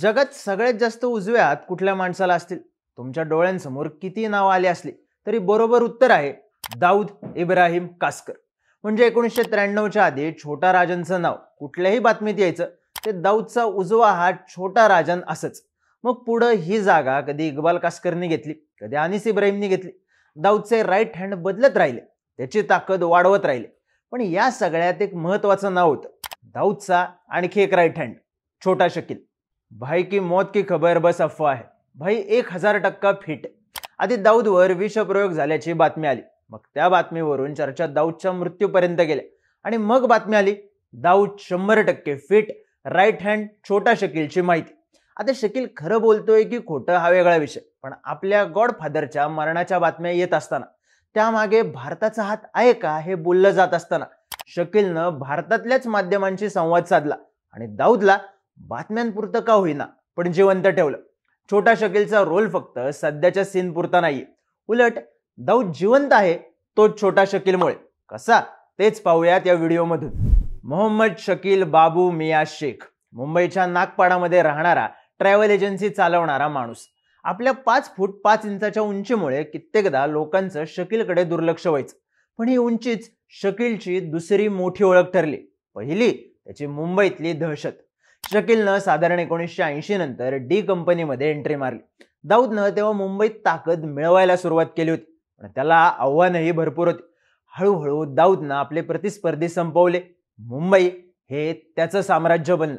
जगात सगळ्यात जास्त उजव्यात कुठल्या माणसाला असतील तुमच्या डोळ्यांसमोर किती नावं आली असली तरी बरोबर उत्तर आहे दाऊद इब्राहिम कास्कर म्हणजे एकोणीसशे त्र्याण्णवच्या आधी छोटा राजनचं नाव कुठल्याही बातमीत यायचं ते दाऊदचा उजवा हा छोटा राजन असंच मग पुढं ही जागा कधी इक्बाल कास्करने घेतली कधी अनिस इब्राहिमने घेतली दाऊदचे राईट हँड बदलत राहिले त्याची ताकद वाढवत राहिले पण या सगळ्यात एक महत्वाचं नाव होतं दाऊदचा आणखी एक राईट हँड छोटा शकील भाई की मौत की खबर बस अफवा है भाई एक हजार टक्का फिट आधी दाऊदवर विषप्रयोग झाल्याची बातमी आली मग त्या बातमीवरून चर्चा दाऊदच्या मृत्यूपर्यंत गेल्या आणि मग बातमी आली दाऊद शंभर टक्के फिट राईट हँड छोटा शकीलची माहिती आता शकील खरं बोलतोय की खोटं हा वेगळा विषय पण आपल्या गॉडफादरच्या मरणाच्या बातम्या येत असताना त्यामागे भारताचा हात आहे का हे बोललं जात असताना शकीलनं भारतातल्याच माध्यमांशी संवाद साधला आणि दाऊदला बातम्यांपुरतं का होईना पण जिवंत ठेवलं छोटा शकीलचा रोल फक्त सध्याच्या पुरता नाहीये उलट दाऊद जिवंत आहे तो छोटा शकीलमुळे कसा तेच पाहूयात या मधून मोहम्मद शकील बाबू मिया शेख मुंबईच्या नागपाडामध्ये राहणारा ट्रॅव्हल एजन्सी चालवणारा माणूस आपल्या पाच फूट पाच इंचाच्या उंचीमुळे कित्येकदा लोकांचं शकीलकडे दुर्लक्ष व्हायचं पण ही उंचीच शकीलची दुसरी मोठी ओळख ठरली पहिली त्याची मुंबईतली दहशत शकीलनं साधारण एकोणीसशे ऐंशी नंतर डी कंपनीमध्ये एंट्री मारली दाऊदनं तेव्हा मुंबईत ताकद मिळवायला सुरुवात केली होती पण त्याला आव्हानही भरपूर होती हळूहळू दाऊदनं आपले प्रतिस्पर्धी संपवले मुंबई हे त्याचं साम्राज्य बनलं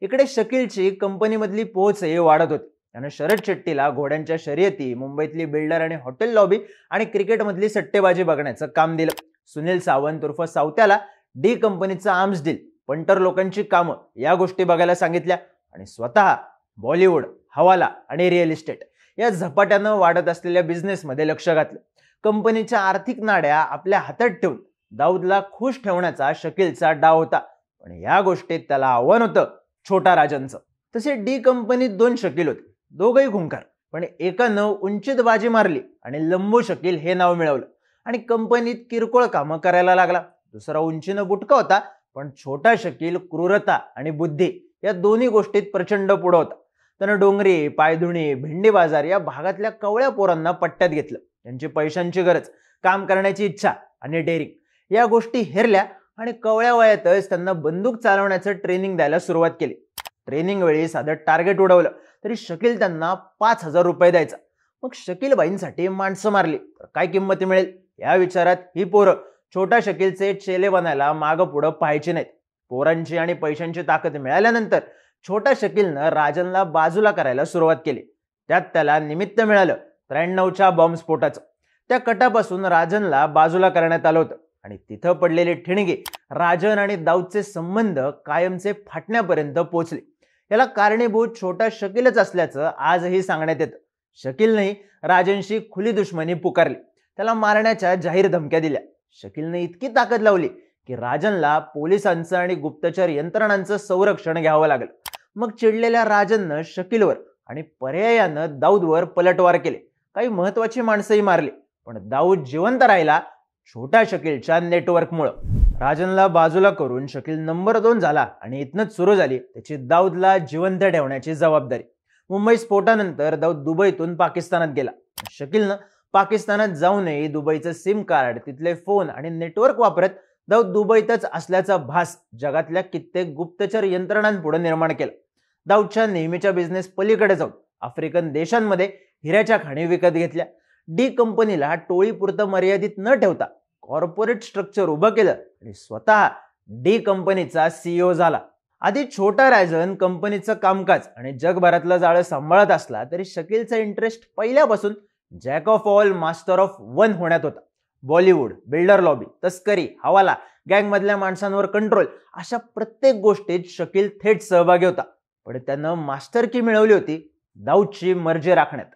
इकडे शकीलची कंपनीमधली पोहोचही वाढत होती त्यानं शरद शेट्टीला घोड्यांच्या शर्यती मुंबईतली बिल्डर आणि हॉटेल लॉबी आणि क्रिकेटमधली सट्टेबाजी बघण्याचं काम दिलं सुनील सावंत उर्फ सावत्याला डी कंपनीचा आर्म्स डील पंटर लोकांची कामं या गोष्टी बघायला सांगितल्या आणि स्वतः बॉलिवूड हवाला आणि रिअल इस्टेट या झपाट्यानं वाढत असलेल्या बिझनेसमध्ये लक्ष घातलं कंपनीच्या आर्थिक नाड्या आपल्या हातात ठेवून दाऊदला खुश ठेवण्याचा शकीलचा डाव होता पण या गोष्टीत त्याला आव्हान होतं छोटा राजांचं तसे डी कंपनीत दोन शकील होते दोघही घुंकार पण एकानं उंचीत बाजी मारली आणि लंबू शकील हे नाव मिळवलं आणि कंपनीत किरकोळ कामं करायला लागला दुसरा उंचीनं बुटका होता पण छोटा शकील क्रूरता आणि बुद्धी या दोन्ही गोष्टीत प्रचंड पुढं होता त्यानं डोंगरी पायधुणी भेंडी बाजार या भागातल्या कवळ्या पोरांना पट्ट्यात घेतलं त्यांची पैशांची गरज काम करण्याची इच्छा आणि डेअरिंग या गोष्टी हेरल्या आणि कवळ्या वयातच त्यांना बंदूक चालवण्याचं ट्रेनिंग द्यायला सुरुवात केली ट्रेनिंग वेळी साधं टार्गेट उडवलं तरी शकील त्यांना पाच हजार रुपये द्यायचा मग शकीलबाईंसाठी माणसं मारली तर काय किंमत मिळेल या विचारात ही पोरं छोटा शकीलचे चेले बनायला मागं पुढं पाहायचे नाहीत पोरांची आणि पैशांची ताकद मिळाल्यानंतर छोटा शकीलनं राजनला बाजूला करायला सुरुवात केली त्यात त्याला निमित्त मिळालं त्र्याण्णवच्या बॉम्बस्फोटाचं त्या कटापासून राजनला बाजूला करण्यात आलं होतं आणि तिथं पडलेले ठिणगे राजन आणि दाऊदचे संबंध कायमचे फाटण्यापर्यंत पोहोचले याला कारणीभूत छोटा शकीलच असल्याचं आजही सांगण्यात येतं शकीलनेही राजनशी खुली दुश्मनी पुकारली त्याला मारण्याच्या जाहीर धमक्या दिल्या शकीलने इतकी ताकद लावली की राजनला पोलिसांचं आणि गुप्तचर यंत्रणांचं संरक्षण घ्यावं लागलं मग चिडलेल्या राजननं शकीलवर आणि पर्यायानं दाऊदवर पलटवार केले काही महत्वाची माणसंही मारली पण दाऊद जिवंत राहिला छोट्या शकीलच्या नेटवर्कमुळं राजनला बाजूला करून शकील नंबर दोन झाला आणि इथनच सुरू झाली त्याची दाऊदला जिवंत ठेवण्याची जबाबदारी मुंबई स्फोटानंतर दाऊद दुबईतून पाकिस्तानात गेला शकीलनं पाकिस्तानात जाऊनही दुबईचं सिम कार्ड तिथले फोन आणि नेटवर्क वापरत दव दुबईतच असल्याचा भास जगातल्या कित्येक गुप्तचर यंत्रणांपुढे निर्माण केला दाऊदच्या नेहमीच्या बिझनेस पलीकडे जाऊन आफ्रिकन देशांमध्ये हिऱ्याच्या खाणी विकत घेतल्या डी कंपनीला टोळीपुरतं मर्यादित न ठेवता कॉर्पोरेट स्ट्रक्चर उभं केलं आणि स्वतः डी कंपनीचा सीईओ e झाला आधी छोटा रायझन कंपनीचं कामकाज आणि जगभरातलं जाळं सांभाळत असला तरी शकीलचा इंटरेस्ट पहिल्यापासून jack of all master of one होण्यात होता बॉलिवूड बिल्डर लॉबी तस्करी हवाला गँगमधल्या माणसांवर कंट्रोल अशा प्रत्येक गोष्टीत शकील थेट सहभागी होता पण त्यानं की मिळवली होती दाऊदची मर्जी राखण्यात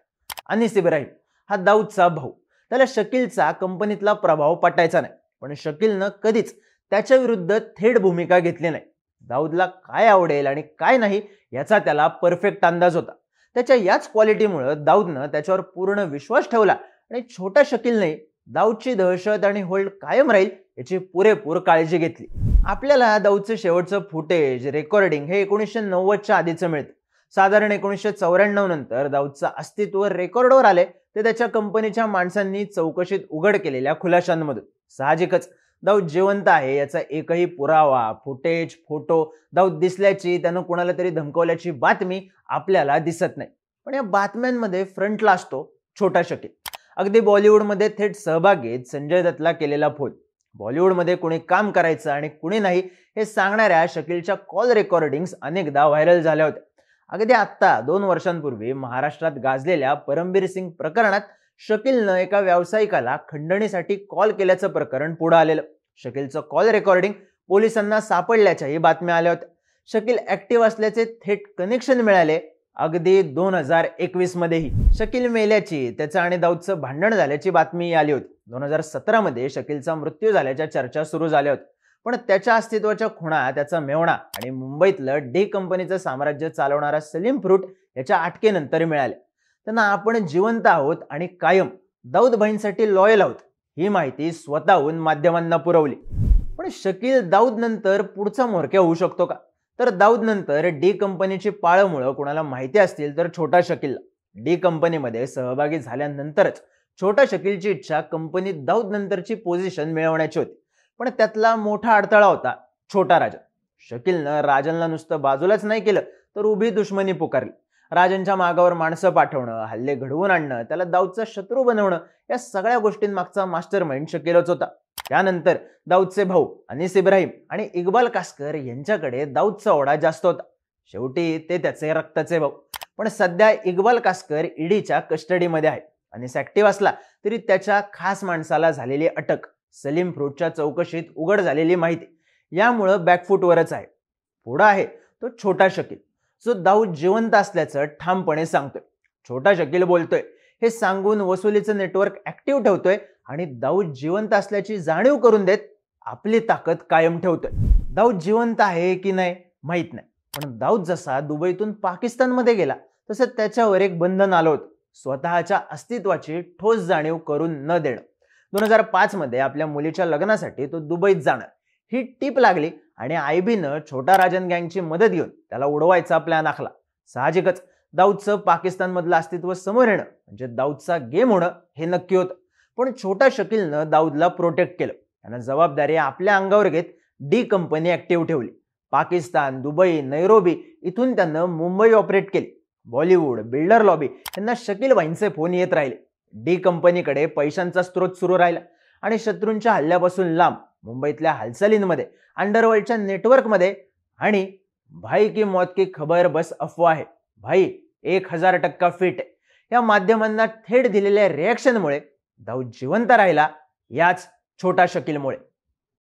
अनिस इब्राहिम हा दाऊदचा भाऊ त्याला शकीलचा कंपनीतला प्रभाव पटायचा नाही पण शकीलनं कधीच त्याच्या विरुद्ध थेट भूमिका घेतली नाही दाऊदला काय आवडेल आणि काय नाही याचा त्याला परफेक्ट अंदाज होता त्याच्या याच क्वालिटीमुळं दाऊदनं त्याच्यावर पूर्ण विश्वास ठेवला आणि छोटा शकीलने दाऊदची दहशत आणि होल्ड कायम राहील याची पुरेपूर काळजी घेतली आपल्याला दाऊदचं शेवटचं फुटेज रेकॉर्डिंग हे एकोणीसशे नव्वदच्या आधीचं मिळतं साधारण एकोणीसशे चौऱ्याण्णव नंतर दाऊदचं अस्तित्व रेकॉर्डवर आले ते त्याच्या कंपनीच्या माणसांनी चौकशीत उघड केलेल्या खुलाशांमधून साहजिकच दाऊद जिवंत आहे याचा एकही पुरावा फुटेज फोटो दाऊद दिसल्याची त्यानं कोणाला तरी धमकवल्याची बातमी आपल्याला दिसत नाही पण या बातम्यांमध्ये फ्रंटला असतो छोटा शकील अगदी बॉलिवूडमध्ये थेट सहभागीत संजय दत्तला केलेला फोन बॉलिवूडमध्ये कोणी काम करायचं आणि कुणी नाही हे सांगणाऱ्या शकीलच्या कॉल रेकॉर्डिंग्स अनेकदा व्हायरल झाल्या होत्या अगदी आत्ता दोन वर्षांपूर्वी महाराष्ट्रात गाजलेल्या परमबीर सिंग प्रकरणात शकीलनं एका व्यावसायिकाला खंडणीसाठी कॉल केल्याचं प्रकरण पुढं आलेलं शकीलचं कॉल रेकॉर्डिंग पोलिसांना सापडल्याच्याही बातम्या आल्या होत्या शकील ऍक्टिव्ह असल्याचे थेट कनेक्शन मिळाले अगदी दोन हजार एकवीस मध्येही शकील मेल्याची त्याचं आणि दाऊदचं भांडण झाल्याची बातमी आली होती दोन हजार सतरामध्ये शकीलचा मृत्यू झाल्याच्या चर्चा सुरू झाल्या होत्या पण त्याच्या अस्तित्वाच्या खुणा त्याचा मेवणा आणि मुंबईतलं डी कंपनीचं साम्राज्य चालवणारा सलीम फ्रूट याच्या अटकेनंतर मिळाले त्यांना आपण जिवंत आहोत आणि कायम दाऊद भाईंसाठी लॉयल आहोत ही माहिती स्वतःहून माध्यमांना पुरवली पण शकील दाऊद नंतर पुढचा मोरक्या होऊ शकतो का तर दाऊद नंतर डी कंपनीची पाळमुळं कोणाला माहिती असतील तर छोटा शकील डी कंपनीमध्ये सहभागी झाल्यानंतरच छोटा शकीलची इच्छा कंपनीत दाऊद नंतरची पोझिशन मिळवण्याची होती पण त्यातला मोठा अडथळा होता छोटा राजन शकीलनं राजनला नुसतं बाजूलाच नाही केलं तर उभी दुश्मनी पुकारली राजांच्या मागावर माणसं पाठवणं हल्ले घडवून आणणं त्याला दाऊदचा शत्रू बनवणं या सगळ्या गोष्टींमागचा मास्टर माइंड शकेलच होता त्यानंतर दाऊदचे भाऊ अनिस इब्राहिम आणि इक्बाल कास्कर यांच्याकडे दाऊदचा ओढा जास्त होता शेवटी ते त्याचे रक्ताचे भाऊ पण सध्या इक्बाल कास्कर ईडीच्या कस्टडीमध्ये आहे अनिस ऍक्टिव्ह असला तरी त्याच्या खास माणसाला झालेली अटक सलीम फ्रूटच्या चौकशीत उघड झालेली माहिती यामुळं बॅकफूटवरच आहे पुढं आहे तो छोटा शकील जो दाऊद जिवंत असल्याचं ठामपणे सांगतोय छोटा शकील बोलतोय हे सांगून वसुलीचं नेटवर्क ऍक्टिव्ह ठेवतोय आणि दाऊद जिवंत असल्याची जाणीव करून देत आपली ताकद कायम ठेवतोय दाऊद जिवंत आहे की नाही माहीत नाही पण दाऊद जसा दुबईतून पाकिस्तानमध्ये गेला तसं त्याच्यावर एक बंधन आलं होतं स्वतःच्या अस्तित्वाची ठोस जाणीव करून न देणं दोन हजार पाचमध्ये आपल्या मुलीच्या लग्नासाठी तो दुबईत जाणार ही टीप लागली आणि आयबीनं छोटा राजन गँगची मदत घेऊन त्याला उडवायचा प्लॅन आखला साहजिकच दाऊदचं पाकिस्तानमधलं अस्तित्व समोर येणं म्हणजे दाऊदचा गेम होणं हे नक्की होतं पण छोटा शकीलनं दाऊदला प्रोटेक्ट केलं त्यानं जबाबदारी आपल्या अंगावर घेत डी कंपनी ऍक्टिव्ह ठेवली पाकिस्तान दुबई नैरोबी इथून त्यानं मुंबई ऑपरेट केली बॉलिवूड बिल्डर लॉबी यांना शकील भाईंचे फोन येत राहिले डी कंपनीकडे पैशांचा स्रोत सुरू राहिला आणि शत्रूंच्या हल्ल्यापासून लांब मुंबईतल्या हालचालींमध्ये अंडरवर्ल्डच्या नेटवर्कमध्ये आणि भाई की मौत की खबर बस अफवा आहे भाई एक हजार टक्का फिट या माध्यमांना थेट दिलेल्या रिॲक्शनमुळे दाऊद जिवंत राहिला याच छोटा शकीलमुळे